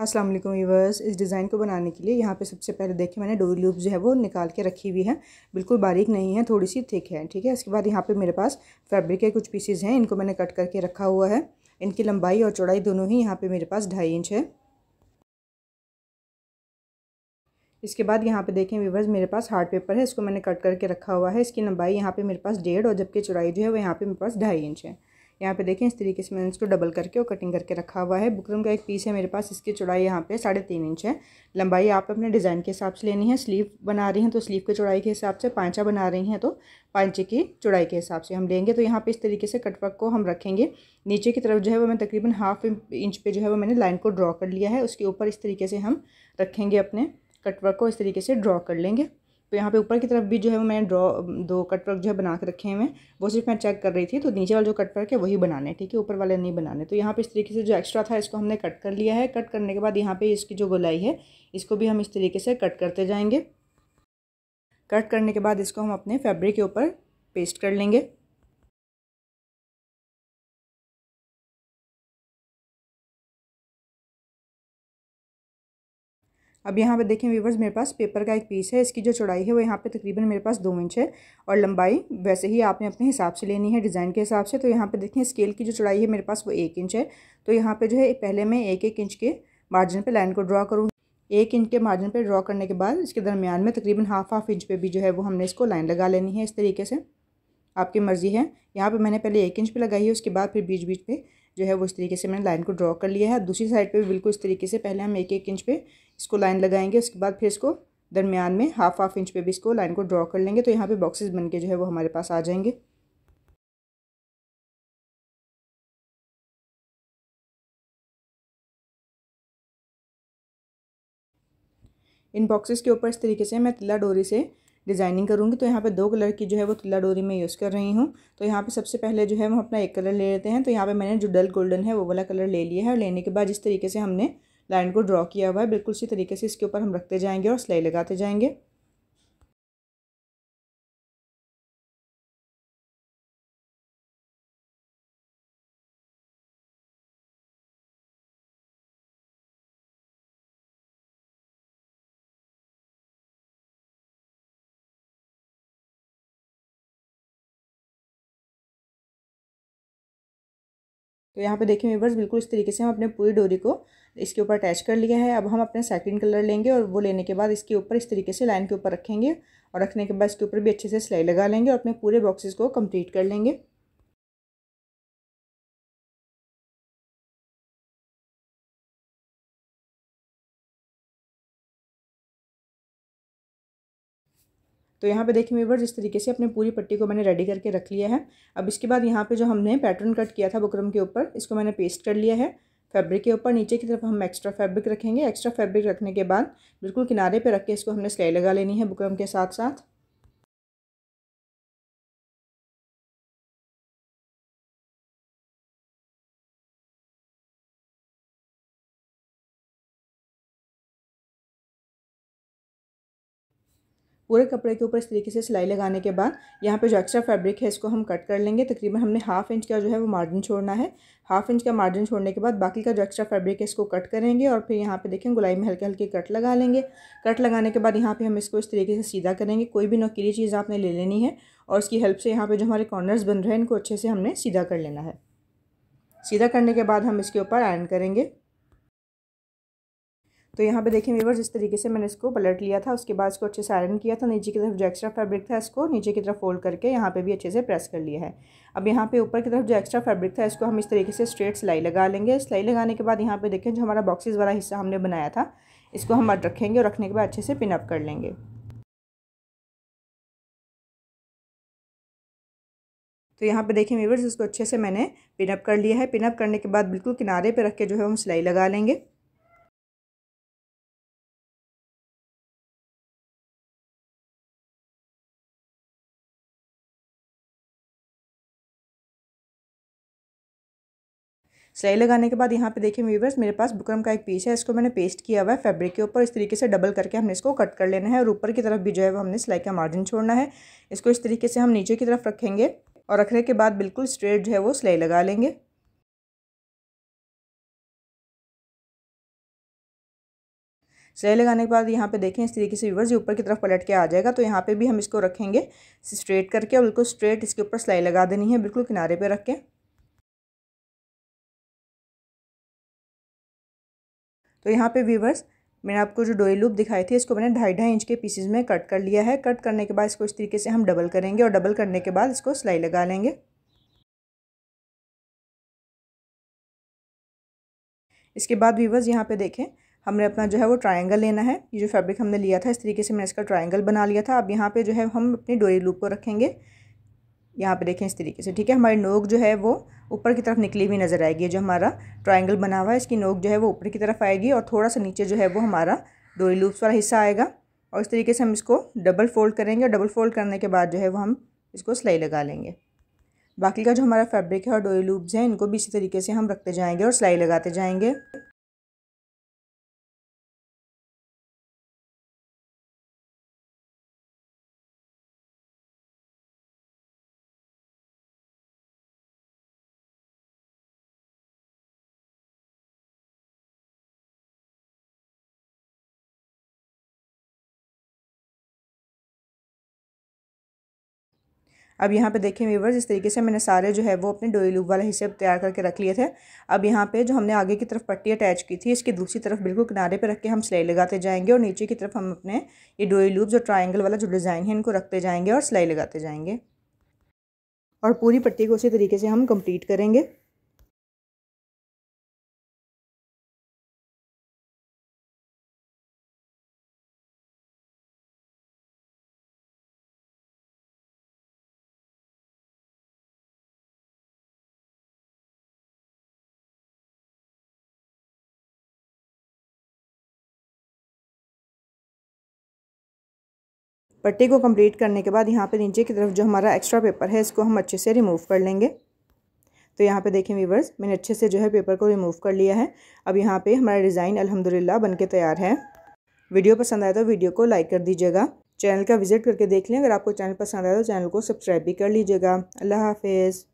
अस्सलाम वालेकुम यूवर्स इस डिज़ाइन को बनाने के लिए यहाँ पे सबसे पहले देखिए मैंने डोरी लूप जो है वो निकाल के रखी हुई है बिल्कुल बारीक नहीं है थोड़ी सी थिक है ठीक है इसके बाद यहाँ पे मेरे पास फैब्रिक के कुछ पीसेज हैं इनको मैंने कट करके रखा हुआ है इनकी लंबाई और चौड़ाई दोनों ही यहाँ पर मेरे पास ढाई इंच है इसके बाद यहाँ पे देखें व्यूवर्स मेरे पास हार्ड पेपर है इसको मैंने कट करके रखा हुआ है इसकी लंबाई यहाँ पे मेरे पास डेढ़ और जबकि चौड़ाई जो है वो यहाँ पे मेरे पास ढाई इंच है यहाँ पे देखें इस तरीके से मैंने इसको डबल करके और कटिंग करके रखा हुआ है बुकरम का एक पीस है मेरे पास इसकी चौड़ाई यहाँ पे साढ़े तीन इंच है लंबाई आप अपने डिज़ाइन के हिसाब से लेनी है स्लीव बना रही हैं तो स्लीव की चौड़ाई के हिसाब से पाँचा बना रही हैं तो पाँचे की चौड़ाई के हिसाब से हम लेंगे तो यहाँ पर इस तरीके से कटवर्क को हम रखेंगे नीचे की तरफ जो है वो मैं तकरीबन हाफ इंच पर जो है वो मैंने लाइन को ड्रॉ कर लिया है उसके ऊपर इस तरीके से हम रखेंगे अपने कटवर्क को इस तरीके से ड्रॉ कर लेंगे तो यहाँ पे ऊपर की तरफ भी जो है वो मैंने ड्रॉ दो कट वर्क जो है बना के रखे हुए हैं वो सिर्फ मैं चेक कर रही थी तो नीचे वाला जो कट वर्क है वही बनाने है ठीक है ऊपर वाले नहीं बनाने तो यहाँ पे इस तरीके से जो एक्स्ट्रा था इसको हमने कट कर लिया है कट करने के बाद यहाँ पे इसकी जो गोलाई है इसको भी हम इस तरीके से कट करते जाएंगे कट करने के बाद इसको हम अपने फैब्रिक के ऊपर पेस्ट कर लेंगे अब यहाँ पर देखें व्यूवर्स मेरे पास पेपर का एक पीस है इसकी जो चौड़ाई है वो यहाँ पे तकरीबन मेरे पास दो इंच है और लंबाई वैसे ही आपने अपने हिसाब से लेनी है डिज़ाइन के हिसाब से तो यहाँ पे देखें स्केल की जो चौड़ाई है मेरे पास वो एक इंच है तो यहाँ पे जो है पहले मैं एक एक इंच के मार्जिन पर लाइन को ड्रॉ करूँगी एक इंच के मार्जिन पर ड्रॉ करने के बाद इसके दरमियान में तकरीबन हाफ हाफ इंच पर भी जो है वो हमने इसको लाइन लगा लेनी है इस तरीके से आपकी मर्ज़ी है यहाँ पे मैंने पहले एक इंच पे लगाई है उसके बाद फिर बीच बीच पे जो है वो इस तरीके से मैंने लाइन को ड्रॉ कर लिया है दूसरी साइड पे भी बिल्कुल इस तरीके से पहले हम एक एक इंच पे इसको लाइन लगाएंगे उसके बाद फिर इसको दरमियान में हाफ हाफ इंच पे भी इसको लाइन को ड्रॉ कर लेंगे तो यहाँ पे बॉक्सेज बन के जो है वो हमारे पास आ जाएंगे इन बॉक्सेस के ऊपर इस तरीके से मैं तिल्ला डोरी से डिज़ाइनिंग करूँगी तो यहाँ पे दो कलर की जो है वो तिल्ला डोरी में यूज़ कर रही हूँ तो यहाँ पे सबसे पहले जो है हम अपना एक कलर ले लेते हैं तो यहाँ पे मैंने जो डल गोल्डन है वो वाला कलर ले लिया है और लेने के बाद जिस तरीके से हमने लाइन को ड्रॉ किया हुआ है बिल्कुल उसी तरीके से इसके ऊपर हम रखते जाएंगे और सिलाई लगाते जाएंगे तो यहाँ पे देखिए मेबर्स बिल्कुल इस तरीके से हम अपने पूरी डोरी को इसके ऊपर अटैच कर लिया है अब हम अपने सेकंड कलर लेंगे और वो लेने के बाद इसके ऊपर इस तरीके से लाइन के ऊपर रखेंगे और रखने के बाद इसके ऊपर भी अच्छे से सिलाई लगा लेंगे और अपने पूरे बॉक्सेस को कंप्लीट कर लेंगे तो यहाँ पे देखिए मेवर जिस तरीके से अपने पूरी पट्टी को मैंने रेडी करके रख लिया है अब इसके बाद यहाँ पे जो हमने पैटर्न कट किया था बुकरम के ऊपर इसको मैंने पेस्ट कर लिया है फैब्रिक के ऊपर नीचे की तरफ हम एक्स्ट्रा फैब्रिक रखेंगे एक्स्ट्रा फैब्रिक रखने के बाद बिल्कुल किनारे पे रख के इसको हमने सिलाई लगा लेनी है बुकरम के साथ साथ पूरे कपड़े के ऊपर इस तरीके से सिलाई लगाने के बाद यहाँ पे जो एक्स्ट्रा फैब्रिक है इसको हम कट कर लेंगे तकरीबन हमने हाफ इंच का जो है वो मार्जिन छोड़ना है हाफ इंच का मार्जिन छोड़ने के बाद बाकी का जो एक्स्ट्रा फैब्रिक है इसको कट करेंगे और फिर यहाँ पे देखें गुलाई में हल्के हल्के कट लगा लेंगे कट लगाने के बाद यहाँ पे हम इसको इस तरीके से सीधा करेंगे कोई भी नौकीली चीज़ आपने ले लेनी है और उसकी हेल्प से यहाँ पर जो हमारे कॉर्नर्स बन रहे हैं इनको अच्छे से हमने सीधा कर लेना है सीधा करने के बाद हम इसके ऊपर आयरन करेंगे तो यहाँ पे देखिए वीवर जिस तरीके से मैंने इसको पलट लिया था उसके बाद इसको अच्छे से आयरन किया था नीचे की तरफ जो एक्स्ट्रा फैब्रिक था इसको नीचे की तरफ फोल्ड करके यहाँ पे भी अच्छे से प्रेस कर लिया है अब यहाँ पे ऊपर की तरफ जो एक्स्ट्रा फैब्रिक था इसको हम इस तरीके से स्ट्रेट सिलाई लगा लेंगे सिलाई लगाने के बाद यहाँ पे देखें जो हमारा बॉक्सिस वाला हिस्सा हमने बनाया था इसको हम रखेंगे और रखने के बाद अच्छे से पिनअप कर लेंगे तो यहाँ पे देखिए वीवर्स इसको अच्छे से मैंने पिनअप कर लिया है पिनअप करने के बाद बिल्कुल किनारे पे रख के जो है हम सिलाई लगा लेंगे सिलाई लगाने के बाद यहाँ पे देखिए व्यूवर्स मेरे पास बुकरम का एक पीस है इसको मैंने पेस्ट किया हुआ है फैब्रिक के ऊपर इस तरीके से डबल करके हमने इसको कट कर लेना है और ऊपर की तरफ भी जो है वो हमने सिलाई का मार्जिन छोड़ना है इसको इस तरीके से हम नीचे की तरफ रखेंगे और रखने के बाद बिल्कुल स्ट्रेट जो है वो सिलाई लगा लेंगे सिलाई लगाने के बाद यहाँ पे देखें इस तरीके से व्यूवर्स ऊपर की तरफ पलट के आ जाएगा तो यहाँ पे भी हम इसको रखेंगे स्ट्रेट करके और बिल्कुल स्ट्रेट इसके ऊपर सिलाई लगा देनी है बिल्कुल किनारे पे रख के तो यहाँ पे व्यूवर्स मैंने आपको जो डोई लूप दिखाई थी इसको मैंने ढाई ढाई इंच के पीसेज में कट कर लिया है कट करने के बाद इसको इस तरीके से हम डबल करेंगे और डबल करने के बाद इसको सिलाई लगा लेंगे इसके बाद व्यूवर्स यहाँ पे देखें हमने अपना जो है वो ट्रायंगल लेना है ये जो फैब्रिक हमने लिया था इस तरीके से मैंने इसका ट्रायंगल बना लिया था अब यहाँ पे जो है हम अपनी डोरी लूप को रखेंगे यहाँ पे देखें इस तरीके से ठीक है हमारी नोक जो है वो ऊपर की तरफ निकली हुई नज़र आएगी जो हमारा ट्राइंगल बना हुआ है इसकी नोक जो है वो ऊपर की तरफ आएगी और थोड़ा सा नीचे जो है वो हमारा डोरी लूप्स वाला हिस्सा आएगा और इस तरीके से हम इसको डबल फोल्ड करेंगे और डबल फोल्ड करने के बाद जो है वो हम इसको सिलाई लगा लेंगे बाकी का जो हमारा फैब्रिक है और डोरी लूप्स हैं इनको भी इसी तरीके से हम रखते जाएंगे और सिलाई लगाते जाएंगे अब यहाँ पे देखें व्यूवर्स इस तरीके से मैंने सारे जो है वो अपने डोई लूप वाला हिस्से तैयार करके रख लिए थे अब यहाँ पे जो हमने आगे की तरफ पट्टी अटैच की थी इसकी दूसरी तरफ बिल्कुल किनारे पे रख के हम सिलाई लगाते जाएंगे और नीचे की तरफ हम अपने ये डोई लूप जो ट्राइंगल वाला जो डिज़ाइन है इनको रखते जाएंगे और सिलाई लगाते जाएंगे और पूरी पट्टी को उसी तरीके से हम कंप्लीट करेंगे पट्टी को कंप्लीट करने के बाद यहाँ पे नीचे की तरफ जो हमारा एक्स्ट्रा पेपर है इसको हम अच्छे से रिमूव कर लेंगे तो यहाँ पे देखें वीवर्स मैंने अच्छे से जो है पेपर को रिमूव कर लिया है अब यहाँ पे हमारा डिज़ाइन अलहमदिल्ला बन के तैयार है वीडियो पसंद आया तो वीडियो को लाइक कर दीजिएगा चैनल का विजिट करके देख लें अगर आपको चैनल पसंद आया तो चैनल को सब्सक्राइब भी कर लीजिएगा अल्लाह हाफिज़